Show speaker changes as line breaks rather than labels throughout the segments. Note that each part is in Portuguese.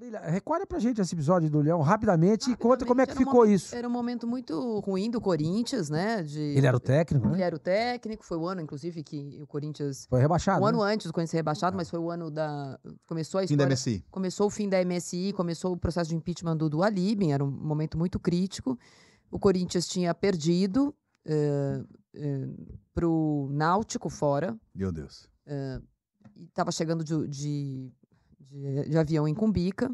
Marília, recorda pra gente esse episódio do Leão rapidamente, e ah, conta como é que ficou momento, isso. Era um momento muito ruim do Corinthians, né? De, ele era o técnico, ele né? Ele era o técnico, foi o ano, inclusive, que o Corinthians. Foi rebaixado. Um né? ano antes do Corinthians ser rebaixado, mas foi o ano da. Começou a história, Fim da MSI. Começou o fim da MSI, começou o processo de impeachment do, do Alibin, era um momento muito crítico. O Corinthians tinha perdido uh, uh, pro Náutico fora. Meu Deus. Uh, eh, estava chegando de, de de, de avião em Cumbica.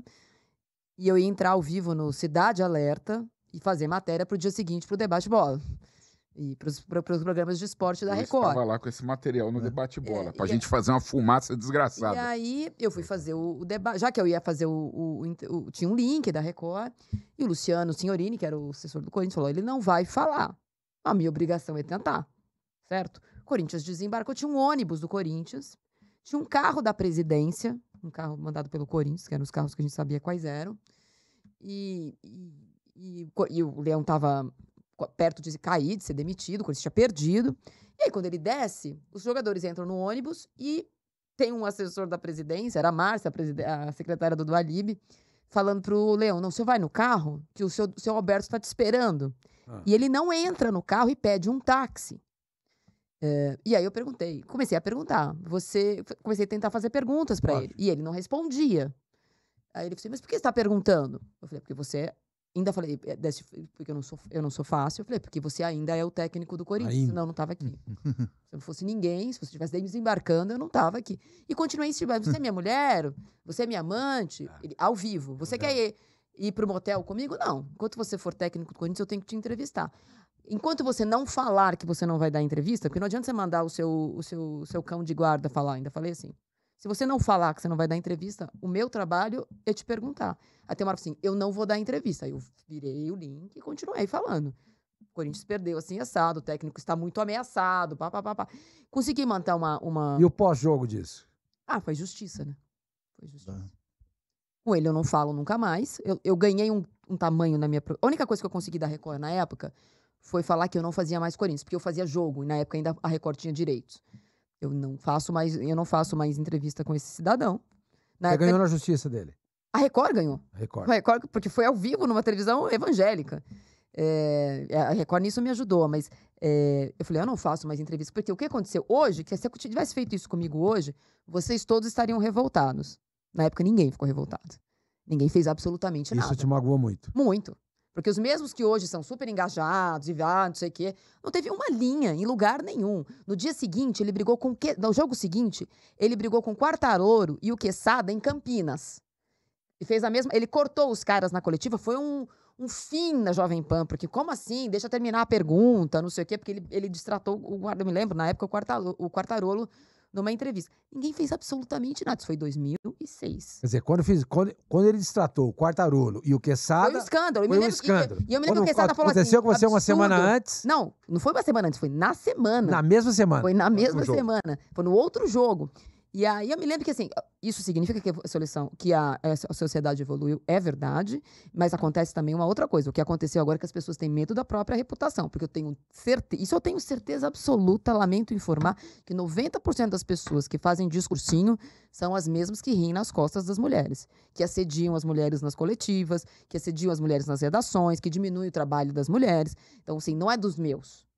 E eu ia entrar ao vivo no Cidade Alerta e fazer matéria para o dia seguinte para o debate bola e para os programas de esporte da eu Record. Eu estava lá com esse material no é. debate bola, é, para a gente fazer uma fumaça desgraçada. E aí eu fui fazer o, o debate, já que eu ia fazer o, o, o, Tinha um link da Record, e o Luciano Signorini, que era o assessor do Corinthians, falou: ele não vai falar. A minha obrigação é tentar, certo? Corinthians desembarcou, tinha um ônibus do Corinthians, tinha um carro da presidência, um carro mandado pelo Corinthians, que eram os carros que a gente sabia quais eram. E, e, e o Leão estava perto de cair, de ser demitido, o Corinthians tinha perdido. E aí, quando ele desce, os jogadores entram no ônibus e tem um assessor da presidência, era a Márcia, a, a secretária do Dualib, falando pro Leão: não, o senhor vai no carro, que o seu, seu Alberto está te esperando. Ah. E ele não entra no carro e pede um táxi. É, e aí eu perguntei, comecei a perguntar. Você, comecei a tentar fazer perguntas para ele e ele não respondia. Aí ele falou: assim, "Mas por que está perguntando?" Eu falei: é "Porque você ainda falei, eh, porque eu não sou, eu não sou fácil". Eu falei: é "Porque você ainda é o técnico do Corinthians, ainda. senão eu não estava aqui. se eu não fosse ninguém, se você estivesse desembarcando, eu não estava aqui". E continuei insistindo: "Você é minha mulher? Você é minha amante?" Ah. Ele, ao vivo. "Você quer ir, ir para o motel comigo?" "Não. Enquanto você for técnico do Corinthians, eu tenho que te entrevistar". Enquanto você não falar que você não vai dar entrevista, porque não adianta você mandar o seu, o seu, seu cão de guarda falar, ainda falei assim. Se você não falar que você não vai dar entrevista, o meu trabalho é te perguntar. Até uma hora assim, eu não vou dar entrevista. Aí eu virei o link e continuei falando. O Corinthians perdeu assim, assado, o técnico está muito ameaçado, pá, pá, pá, pá. Consegui manter uma. uma... E o pós-jogo disso? Ah, foi justiça, né? Foi justiça. Tá. Com ele eu não falo nunca mais. Eu, eu ganhei um, um tamanho na minha. A única coisa que eu consegui dar Record na época foi falar que eu não fazia mais Corinthians, porque eu fazia jogo, e na época ainda a Record tinha direitos. Eu não faço mais, eu não faço mais entrevista com esse cidadão. Na Você ganhou na justiça dele? A Record ganhou. A Record. A Record, porque foi ao vivo numa televisão evangélica. É, é, a Record nisso me ajudou, mas é, eu falei, eu não faço mais entrevista, porque o que aconteceu hoje, que se eu tivesse feito isso comigo hoje, vocês todos estariam revoltados. Na época ninguém ficou revoltado. Ninguém fez absolutamente isso nada. Isso te magoou muito. Muito. Porque os mesmos que hoje são super engajados e ah, não sei o quê, não teve uma linha em lugar nenhum. No dia seguinte, ele brigou com. Que... No jogo seguinte, ele brigou com Quartaroro e o Quesada em Campinas. E fez a mesma. Ele cortou os caras na coletiva, foi um, um fim na Jovem Pan, porque como assim? Deixa eu terminar a pergunta, não sei o quê, porque ele, ele distratou o guarda. Eu me lembro, na época, o Quartarolo, o Quartarolo numa entrevista. Ninguém fez absolutamente nada. Isso foi 2006. Quer dizer, quando, fiz, quando, quando ele destratou o Quartarolo e o Quesada... Foi um escândalo. Foi um escândalo. E eu, eu, me lembro quando, que o Quesada falou aconteceu assim... Aconteceu com você absurdo. uma semana antes? Não, não foi uma semana antes, foi na semana. Na mesma semana? Foi na mesma semana. Foi no outro jogo. E aí eu me lembro que assim, isso significa que a solução, que a, é, a, sociedade evoluiu, é verdade, mas acontece também uma outra coisa. O que aconteceu agora é que as pessoas têm medo da própria reputação, porque eu tenho certeza, isso eu tenho certeza absoluta, lamento informar, que 90% das pessoas que fazem discursinho são as mesmas que riem nas costas das mulheres, que assediam as mulheres nas coletivas, que assediam as mulheres nas redações, que diminuem o trabalho das mulheres. Então, assim, não é dos meus.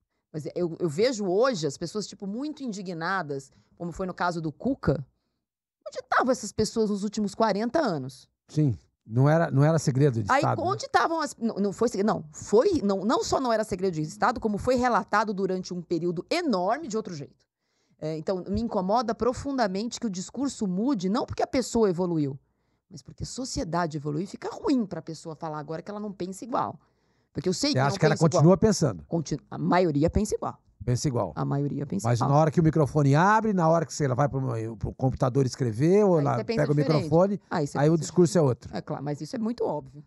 Mas eu, eu vejo hoje as pessoas, tipo, muito indignadas, como foi no caso do Cuca. Onde estavam essas pessoas nos últimos 40 anos? Sim. Não era, não era segredo de Aí, Estado. Aí né? onde estavam né? as. Não, não, foi Não, foi. Não, não só não era segredo de Estado, como foi relatado durante um período enorme de outro jeito. É, então, me incomoda profundamente que o discurso mude, não porque a pessoa evoluiu, mas porque a sociedade evoluiu e fica ruim para a pessoa falar agora que ela não pensa igual. Porque eu sei que. Você acha que ela continua igual. pensando? Continu a maioria pensa igual. Pensa igual. A maioria pensa Mas igual. Mas na hora que o microfone abre, na hora que você vai para o computador escrever, ou aí ela pega diferente. o microfone, aí, aí o discurso diferente. é outro. É claro, mas isso é muito óbvio.